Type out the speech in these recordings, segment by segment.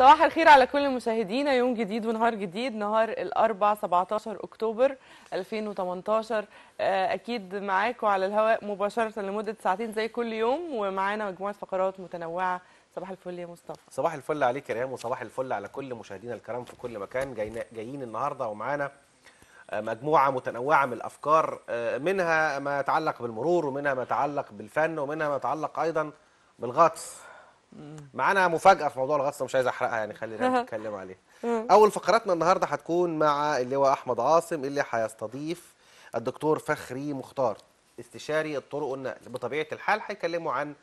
صباح الخير على كل المشاهدين يوم جديد ونهار جديد نهار الأربع 17 أكتوبر 2018 آه، أكيد معاكم على الهواء مباشرة لمدة ساعتين زي كل يوم ومعانا مجموعة فقرات متنوعة صباح الفل يا مصطفى صباح الفل عليك يا ريان وصباح الفل على كل مشاهدينا الكرام في كل مكان جايين, جايين النهارده ومعانا آه، مجموعة متنوعة من الأفكار آه، منها ما يتعلق بالمرور ومنها ما يتعلق بالفن ومنها ما يتعلق أيضا بالغطس معانا مفاجاه في موضوع الغطس مش عايز احرقها يعني خلينا نتكلم عليها اول فقراتنا النهارده هتكون مع اللواء احمد عاصم اللي هيستضيف الدكتور فخري مختار استشاري الطرق والنقل بطبيعه الحال هيكلموا عن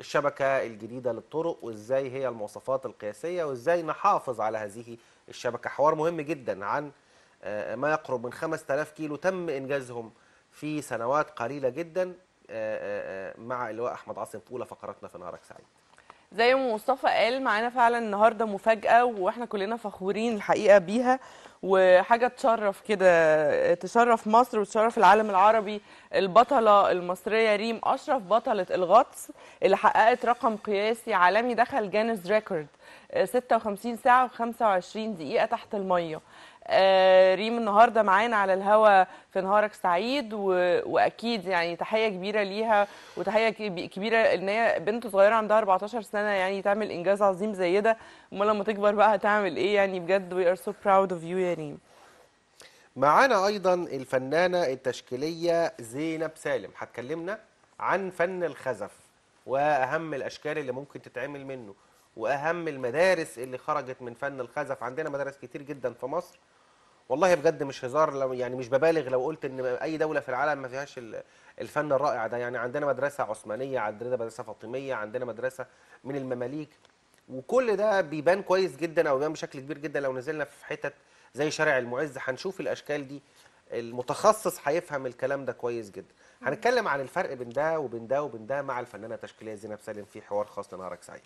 الشبكه الجديده للطرق وازاي هي المواصفات القياسيه وازاي نحافظ على هذه الشبكه حوار مهم جدا عن آه، ما يقرب من 5000 كيلو تم انجازهم في سنوات قليله جدا آه، آه، مع اللواء احمد عاصم اولى فقراتنا في نهارك سعيد زي ما مصطفى قال معانا فعلا النهارده مفاجاه واحنا كلنا فخورين الحقيقه بيها وحاجه تشرف كده تشرف مصر وتشرف العالم العربي البطله المصريه ريم اشرف بطله الغطس اللي حققت رقم قياسي عالمي دخل جانس ريكورد 56 ساعه و25 دقيقه تحت الميه آه، ريم النهارده معانا على الهوا في نهارك سعيد و... واكيد يعني تحيه كبيره ليها وتحيه كبيره ان هي بنت صغيره عندها 14 سنه يعني تعمل انجاز عظيم زي ده امال لما تكبر بقى هتعمل ايه يعني بجد وي ار سو براود اوف يو يا ريم معانا ايضا الفنانه التشكيليه زينب سالم هتكلمنا عن فن الخزف واهم الاشكال اللي ممكن تتعمل منه واهم المدارس اللي خرجت من فن الخزف عندنا مدارس كتير جدا في مصر والله بجد مش هزار لو يعني مش ببالغ لو قلت ان اي دوله في العالم ما فيهاش الفن الرائع ده يعني عندنا مدرسه عثمانيه عندنا مدرسه فاطميه عندنا مدرسه من المماليك وكل ده بيبان كويس جدا او بيبان بشكل كبير جدا لو نزلنا في حتت زي شارع المعز هنشوف الاشكال دي المتخصص هيفهم الكلام ده كويس جدا هنتكلم عن الفرق بين ده وبين ده وبين ده مع الفنانه التشكيليه زينب سالم في حوار خاص لنهارك سعيد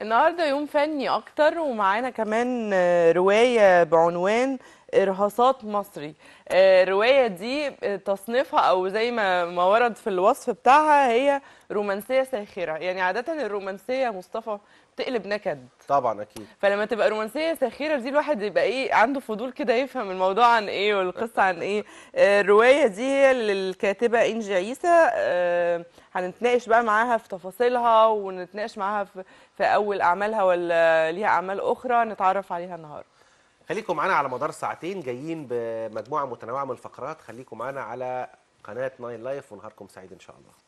النهارده يوم فني اكتر ومعانا كمان روايه بعنوان إرهاصات مصري آه، الرواية دي آه، تصنيفها أو زي ما ما ورد في الوصف بتاعها هي رومانسية ساخرة يعني عادة الرومانسية مصطفى بتقلب نكد طبعا أكيد فلما تبقى رومانسية ساخرة دي الواحد يبقى إيه عنده فضول كده يفهم الموضوع عن إيه والقصة عن إيه آه، الرواية دي هي للكاتبة إنجي عيسى هنتناقش بقى معاها في تفاصيلها ونتناقش معاها في أول أعمالها ولا ليها أعمال أخرى نتعرف عليها النهارده خليكم معانا على مدار ساعتين جايين بمجموعه متنوعه من الفقرات خليكم معانا على قناه ناين لايف ونهاركم سعيد ان شاء الله